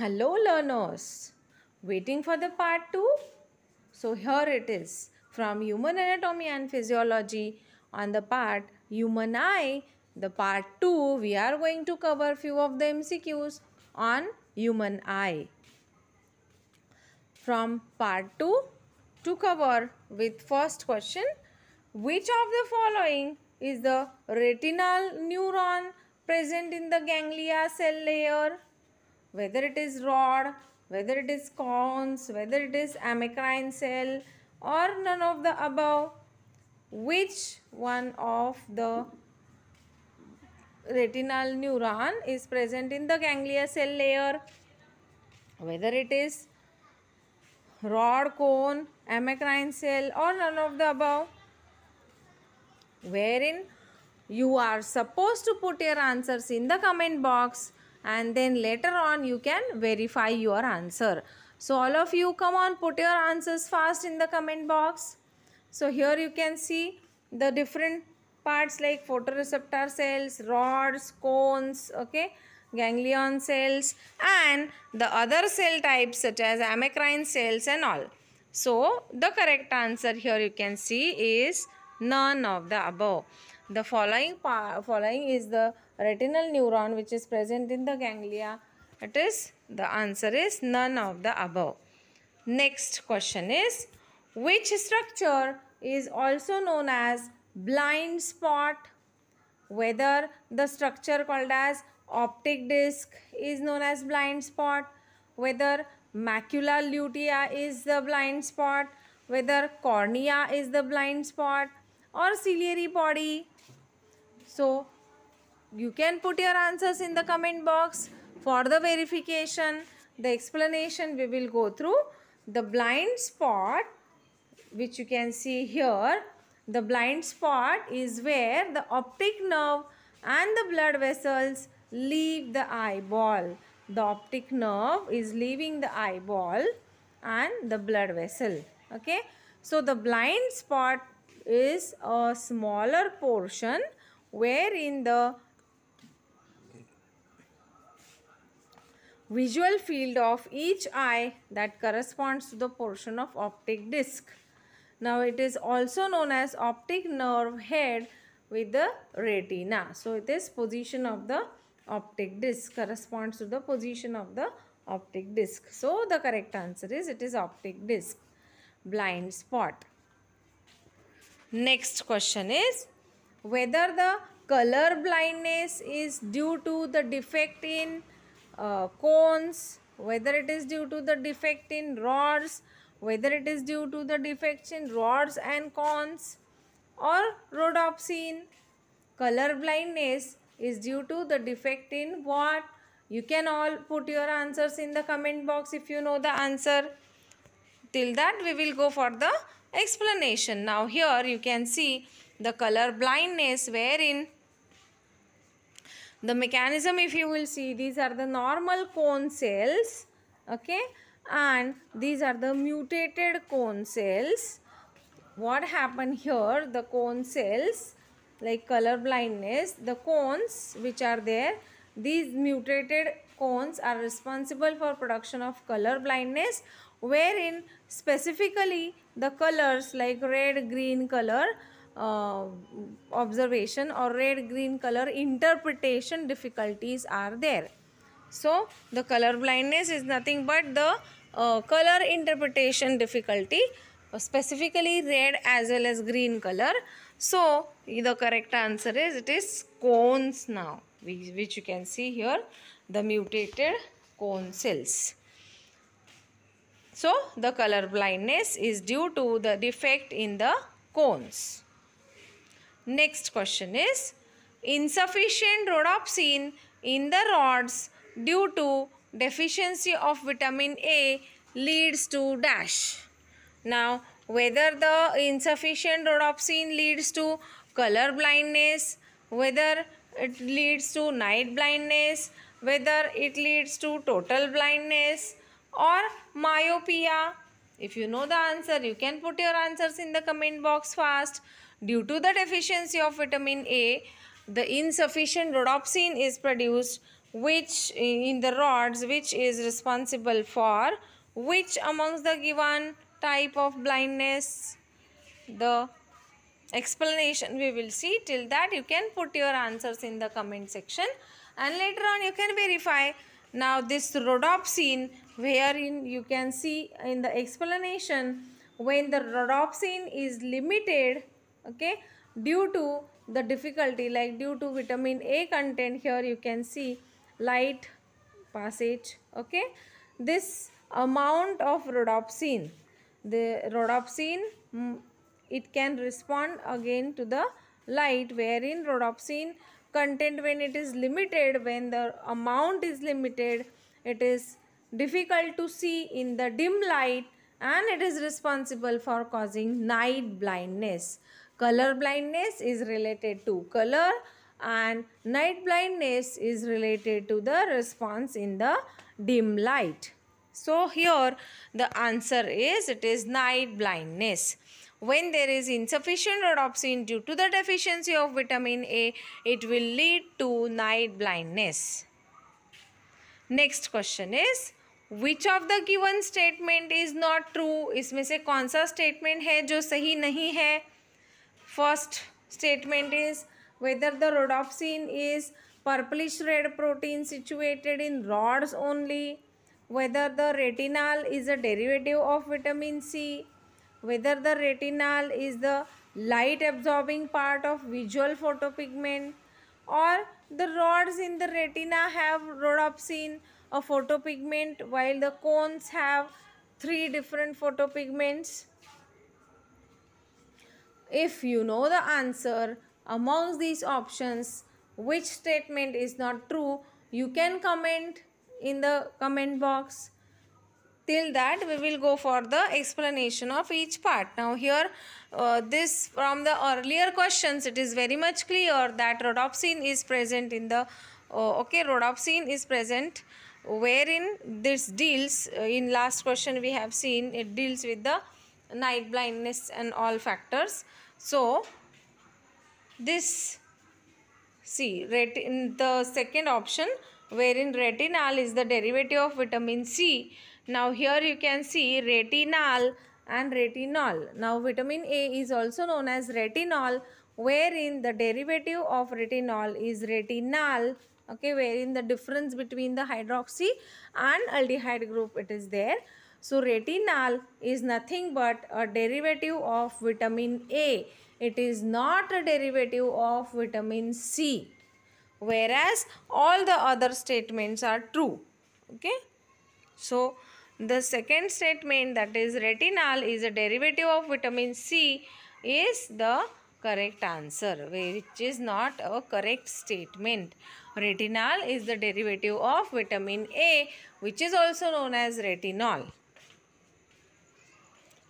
Hello learners, waiting for the part 2? So here it is from human anatomy and physiology on the part human eye. The part 2 we are going to cover few of the MCQs on human eye. From part 2 to cover with first question which of the following is the retinal neuron present in the ganglia cell layer? whether it is rod, whether it is cones, whether it is amacrine cell or none of the above. Which one of the retinal neuron is present in the ganglia cell layer? Whether it is rod, cone, amacrine cell or none of the above. Wherein you are supposed to put your answers in the comment box and then later on you can verify your answer. So all of you come on put your answers fast in the comment box. So here you can see the different parts like photoreceptor cells, rods, cones, okay, ganglion cells and the other cell types such as amacrine cells and all. So the correct answer here you can see is none of the above. The following, following is the retinal neuron which is present in the ganglia? It is the answer is none of the above. Next question is which structure is also known as blind spot? Whether the structure called as optic disc is known as blind spot, whether macula lutea is the blind spot, whether cornea is the blind spot or ciliary body. So you can put your answers in the comment box for the verification the explanation we will go through the blind spot which you can see here the blind spot is where the optic nerve and the blood vessels leave the eyeball the optic nerve is leaving the eyeball and the blood vessel okay so the blind spot is a smaller portion wherein the visual field of each eye that corresponds to the portion of optic disc. Now it is also known as optic nerve head with the retina. So this position of the optic disc corresponds to the position of the optic disc. So the correct answer is it is optic disc, blind spot. Next question is whether the color blindness is due to the defect in uh, cones, whether it is due to the defect in rods, whether it is due to the defect in rods and cones or rhodopsin. Color blindness is due to the defect in what? You can all put your answers in the comment box if you know the answer. Till that we will go for the explanation. Now here you can see the color blindness wherein the mechanism if you will see these are the normal cone cells okay and these are the mutated cone cells. What happened here the cone cells like color blindness the cones which are there these mutated cones are responsible for production of color blindness wherein specifically the colors like red green color uh, observation or red green color interpretation difficulties are there so the color blindness is nothing but the uh, color interpretation difficulty uh, specifically red as well as green color so the correct answer is it is cones now which you can see here the mutated cone cells so the color blindness is due to the defect in the cones Next question is insufficient rhodopsin in the rods due to deficiency of vitamin A leads to dash. Now whether the insufficient rhodopsin leads to color blindness, whether it leads to night blindness, whether it leads to total blindness or myopia. If you know the answer, you can put your answers in the comment box fast. Due to the deficiency of vitamin A, the insufficient rhodopsin is produced which in the rods which is responsible for which amongst the given type of blindness the explanation we will see till that you can put your answers in the comment section and later on you can verify now this rhodopsin wherein you can see in the explanation when the rhodopsin is limited okay due to the difficulty like due to vitamin a content here you can see light passage okay this amount of rhodopsin the rhodopsin mm, it can respond again to the light wherein rhodopsin content when it is limited when the amount is limited it is difficult to see in the dim light and it is responsible for causing night blindness color blindness is related to color and night blindness is related to the response in the dim light. So here the answer is it is night blindness. When there is insufficient rhodopsin due to the deficiency of vitamin A, it will lead to night blindness. Next question is which of the given statement is not true? इसमें से कौन सा statement है जो सही नहीं है First statement is whether the rhodopsin is purplish red protein situated in rods only, whether the retinal is a derivative of vitamin C, whether the retinal is the light absorbing part of visual photopigment or the rods in the retina have rhodopsin a photopigment while the cones have three different photopigments if you know the answer amongst these options, which statement is not true, you can comment in the comment box. Till that, we will go for the explanation of each part. Now here, uh, this from the earlier questions, it is very much clear that rhodopsin is present in the, uh, okay, rhodopsin is present wherein this deals uh, in last question we have seen it deals with the night blindness and all factors so, this see retin the second option wherein retinal is the derivative of vitamin C. Now here you can see retinal and retinol. Now vitamin A is also known as retinol wherein the derivative of retinol is retinal okay wherein the difference between the hydroxy and aldehyde group it is there so retinal is nothing but a derivative of vitamin A. It is not a derivative of vitamin C. Whereas all the other statements are true. Okay. So the second statement that is retinal is a derivative of vitamin C is the correct answer which is not a correct statement. Retinal is the derivative of vitamin A which is also known as retinol.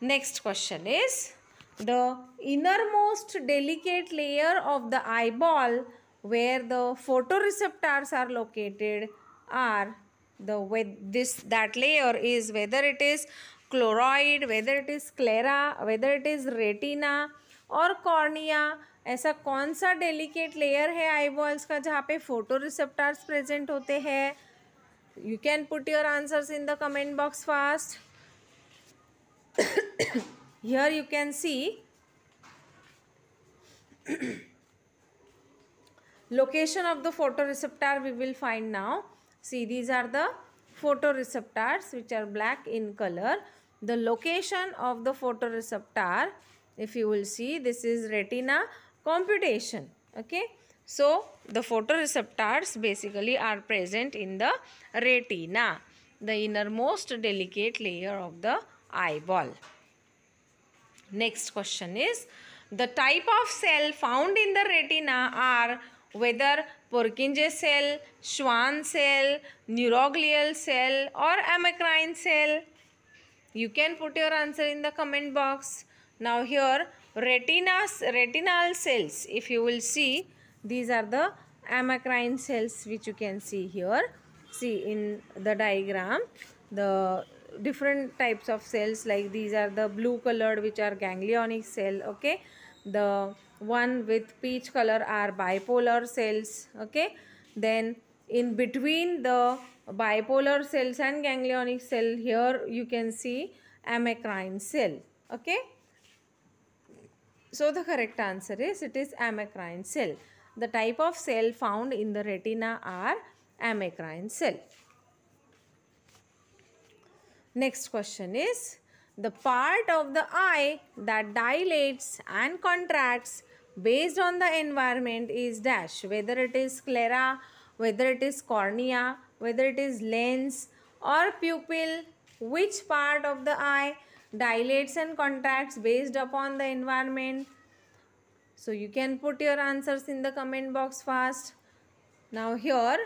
Next question is the innermost delicate layer of the eyeball where the photoreceptors are located are the with this that layer is whether it is choroid whether it is sclera whether it is retina और cornea ऐसा कौन सा delicate layer है eyeballs का जहाँ पे photo receptors present होते हैं you can put your answers in the comment box fast here you can see location of the photoreceptor we will find now see these are the photoreceptors which are black in color the location of the photoreceptor if you will see this is retina computation okay so the photoreceptors basically are present in the retina the innermost delicate layer of the eyeball. Next question is the type of cell found in the retina are whether Purkinje cell, Schwann cell, neuroglial cell or amacrine cell. You can put your answer in the comment box. Now here retinas, retinal cells if you will see these are the amacrine cells which you can see here. See in the diagram the different types of cells like these are the blue colored which are ganglionic cell okay the one with peach color are bipolar cells okay then in between the bipolar cells and ganglionic cell here you can see amacrine cell okay so the correct answer is it is amacrine cell the type of cell found in the retina are amacrine cell Next question is the part of the eye that dilates and contracts based on the environment is dash whether it is sclera, whether it is cornea, whether it is lens or pupil which part of the eye dilates and contracts based upon the environment. So you can put your answers in the comment box fast. Now here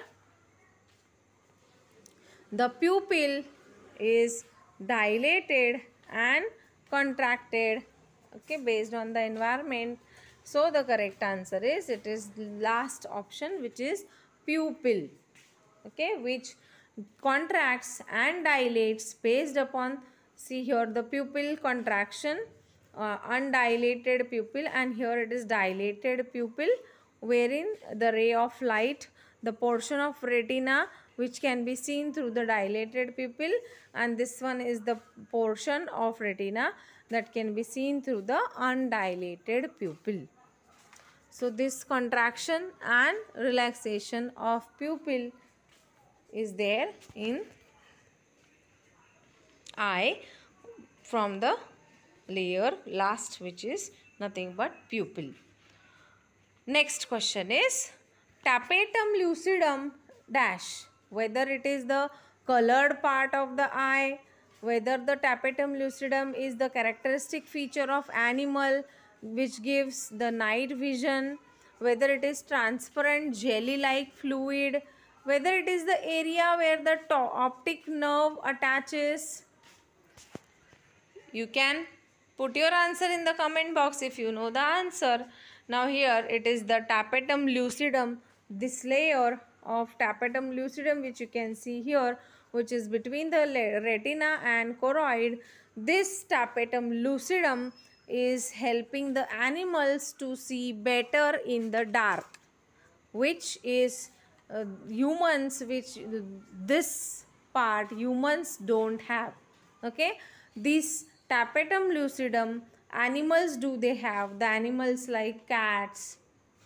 the pupil is dilated and contracted okay based on the environment so the correct answer is it is last option which is pupil okay which contracts and dilates based upon see here the pupil contraction uh, undilated pupil and here it is dilated pupil wherein the ray of light the portion of retina which can be seen through the dilated pupil and this one is the portion of retina that can be seen through the undilated pupil. So this contraction and relaxation of pupil is there in eye from the layer last which is nothing but pupil. Next question is tapetum lucidum dash whether it is the colored part of the eye whether the tapetum lucidum is the characteristic feature of animal which gives the night vision whether it is transparent jelly like fluid whether it is the area where the optic nerve attaches you can put your answer in the comment box if you know the answer now here it is the tapetum lucidum this layer of tapetum lucidum which you can see here which is between the retina and choroid this tapetum lucidum is helping the animals to see better in the dark which is uh, humans which this part humans don't have okay this tapetum lucidum animals do they have the animals like cats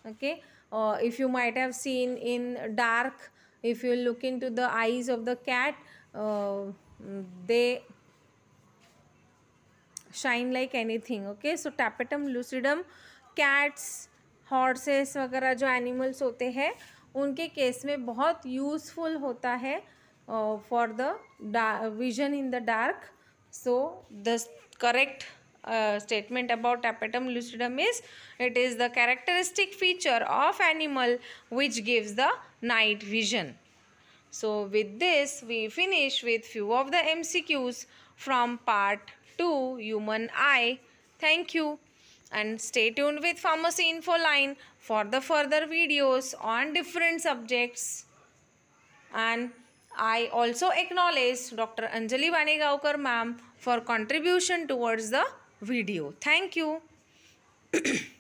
okay uh, if you might have seen in dark if you look into the eyes of the cat uh, they shine like anything okay so tapetum lucidum cats horses वगैरह जो animals होते हैं उनके case में बहुत useful होता है uh, for the vision in the dark so the correct uh, uh, statement about tapetum lucidum is it is the characteristic feature of animal which gives the night vision. So with this we finish with few of the MCQs from part 2 human eye. Thank you and stay tuned with Pharmacy Info line for the further videos on different subjects and I also acknowledge Dr. Anjali Vanegaonkar ma'am for contribution towards the video. Thank you.